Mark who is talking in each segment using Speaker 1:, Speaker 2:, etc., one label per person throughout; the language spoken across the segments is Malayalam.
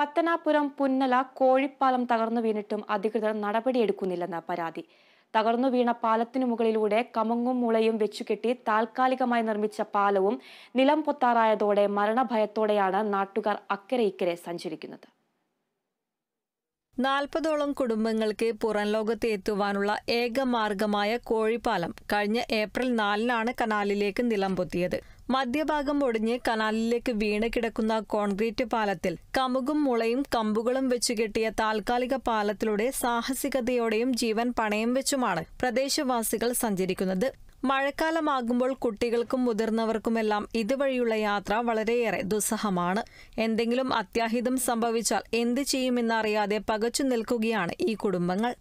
Speaker 1: പത്തനാപുരം പുന്നല കോഴിപ്പാലം തകർന്നു വീണിട്ടും അധികൃതർ നടപടിയെടുക്കുന്നില്ലെന്ന പരാതി തകർന്നു വീണ പാലത്തിനു മുകളിലൂടെ കമങ്ങും മുളയും വെച്ചുകെട്ടി താൽക്കാലികമായി നിർമ്മിച്ച പാലവും നിലം പൊത്താറായതോടെ മരണഭയത്തോടെയാണ് നാട്ടുകാർ അക്കരെ ഇക്കരെ സഞ്ചരിക്കുന്നത്
Speaker 2: നാൽപ്പതോളം കുടുംബങ്ങൾക്ക് പുറം ലോകത്ത് എത്തുവാനുള്ള ഏക മാർഗമായ കോഴിപ്പാലം കഴിഞ്ഞ ഏപ്രിൽ നാലിനാണ് കനാലിലേക്ക് പൊത്തിയത് മധ്യഭാഗം ഒടിഞ്ഞ് കനാലിലേക്ക് വീണ് കിടക്കുന്ന കോൺക്രീറ്റ് പാലത്തിൽ കമുകും മുളയും കമ്പുകളും വെച്ചു കെട്ടിയ താൽക്കാലിക പാലത്തിലൂടെ സാഹസികതയോടെയും ജീവൻ പണയം വെച്ചുമാണ് പ്രദേശവാസികൾ സഞ്ചരിക്കുന്നത് മഴക്കാലമാകുമ്പോൾ കുട്ടികൾക്കും മുതിർന്നവർക്കുമെല്ലാം ഇതുവഴിയുള്ള യാത്ര വളരെയേറെ ദുസ്സഹമാണ് എന്തെങ്കിലും അത്യാഹിതം സംഭവിച്ചാൽ എന്ത് ചെയ്യുമെന്നറിയാതെ പകച്ചു നിൽക്കുകയാണ് ഈ കുടുംബങ്ങൾ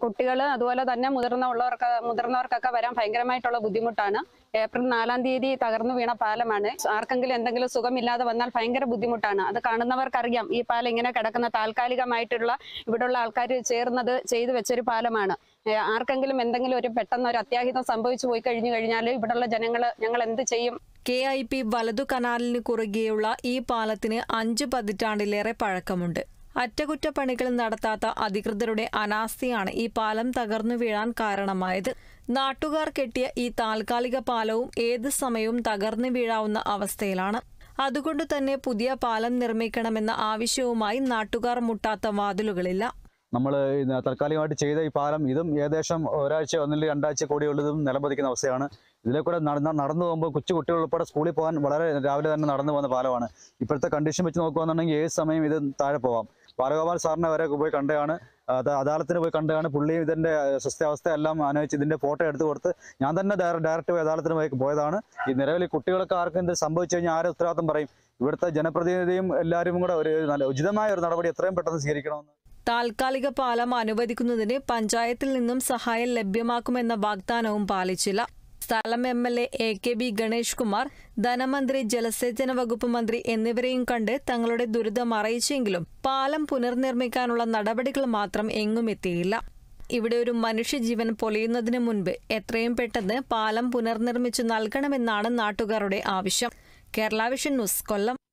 Speaker 2: കുട്ടികൾ അതുപോലെ തന്നെ മുതിർന്ന ഉള്ളവർക്ക് മുതിർന്നവർക്കൊക്കെ വരാൻ ഭയങ്കരമായിട്ടുള്ള ബുദ്ധിമുട്ടാണ്
Speaker 1: ഏപ്രിൽ നാലാം തീയതി തകർന്നു വീണ പാലമാണ് ആർക്കെങ്കിലും എന്തെങ്കിലും സുഖമില്ലാതെ വന്നാൽ ഭയങ്കര ബുദ്ധിമുട്ടാണ് അത് കാണുന്നവർക്കറിയാം ഈ പാലം ഇങ്ങനെ കിടക്കുന്ന താൽക്കാലികമായിട്ടുള്ള ഇവിടെയുള്ള ആൾക്കാർ ചേർന്നത് ചെയ്തു വെച്ചൊരു പാലമാണ് ആർക്കെങ്കിലും എന്തെങ്കിലും ഒരു പെട്ടെന്ന് ഒരു അത്യാഹിതം സംഭവിച്ചു പോയി കഴിഞ്ഞു കഴിഞ്ഞാൽ ഇവിടെയുള്ള ജനങ്ങൾ ഞങ്ങൾ എന്ത് ചെയ്യും
Speaker 2: കെ ഐ പി വലതു കനാലിന് കുറുകെയുള്ള ഈ പാലത്തിന് അഞ്ചു പതിറ്റാണ്ടിലേറെ പഴക്കമുണ്ട് അറ്റകുറ്റപ്പണികൾ നടത്താത്ത അധികൃതരുടെ അനാസ്ഥയാണ് ഈ പാലം തകർന്നു വീഴാൻ കാരണമായത് നാട്ടുകാർ കെട്ടിയ ഈ താൽക്കാലിക പാലവും ഏത് സമയവും തകർന്നു വീഴാവുന്ന അവസ്ഥയിലാണ് അതുകൊണ്ട് തന്നെ പുതിയ പാലം നിർമ്മിക്കണമെന്ന ആവശ്യവുമായി നാട്ടുകാർ മുട്ടാത്ത വാതിലുകളില്ല
Speaker 3: നമ്മൾ തൽക്കാലികമായിട്ട് ചെയ്ത ഈ പാലം ഇതും ഏകദേശം ഒരാഴ്ച ഒന്നിൽ രണ്ടാഴ്ച കൂടിയുള്ളതും നിലംപതിക്കുന്ന അവസ്ഥയാണ് ഇതിലെ കൂടെ നടന്ന നടന്നു പോകുമ്പോൾ കൊച്ചു കുട്ടികൾ ഉൾപ്പെടെ സ്കൂളിൽ പോകാൻ വളരെ രാവിലെ തന്നെ നടന്നു പോകുന്ന പാലമാണ് ഇപ്പോഴത്തെ കണ്ടീഷൻ വെച്ച് നോക്കുകയാണെന്നുണ്ടെങ്കിൽ ഏത് സമയം ഇത് താഴെ പോവാം ബാലഗോപാൽ സാറിനെ വരെ പോയി കണ്ടതാണ് അദാലത്തിന് പോയി കണ്ടതാണ് പുള്ളിയും ഇതിൻ്റെ സ്വസ്ഥാവസ്ഥ എല്ലാം ആലോചിച്ച് ഇതിൻ്റെ ഫോട്ടോ എടുത്തു കൊടുത്ത് ഞാൻ തന്നെ ഡയറക്റ്റ് പോയി അദാലത്തിന് പോയി പോയതാണ് ഈ നിലവിൽ കുട്ടികളൊക്കെ ആർക്കും ഇത് സംഭവിച്ചു കഴിഞ്ഞാൽ ആരും ഉത്തരവാദിത്തം പറയും ഇവിടുത്തെ ജനപ്രതിനിധിയും എല്ലാവരും കൂടെ ഒരു നല്ല ഉചിതമായ ഒരു നടപടി എത്രയും പെട്ടെന്ന് സ്വീകരിക്കണമെന്ന്
Speaker 2: താൽക്കാലിക പാലം അനുവദിക്കുന്നതിന് പഞ്ചായത്തിൽ നിന്നും സഹായം ലഭ്യമാക്കുമെന്ന വാഗ്ദാനവും പാലിച്ചില്ല സ്ഥലം M L A A K B Ganesh Kumar ധനമന്ത്രി ജലസേചന വകുപ്പ് മന്ത്രി എന്നിവരെയും കണ്ട് തങ്ങളുടെ ദുരിതം അറിയിച്ചെങ്കിലും പാലം പുനർനിർമ്മിക്കാനുള്ള നടപടികൾ മാത്രം എങ്ങും എത്തിയില്ല ഇവിടെ ഒരു മനുഷ്യജീവൻ പൊലിയുന്നതിന് മുൻപ് എത്രയും പെട്ടെന്ന് പാലം പുനർനിർമ്മിച്ചു നൽകണമെന്നാണ് നാട്ടുകാരുടെ ആവശ്യം കേരള വിഷൻ ന്യൂസ് കൊല്ലം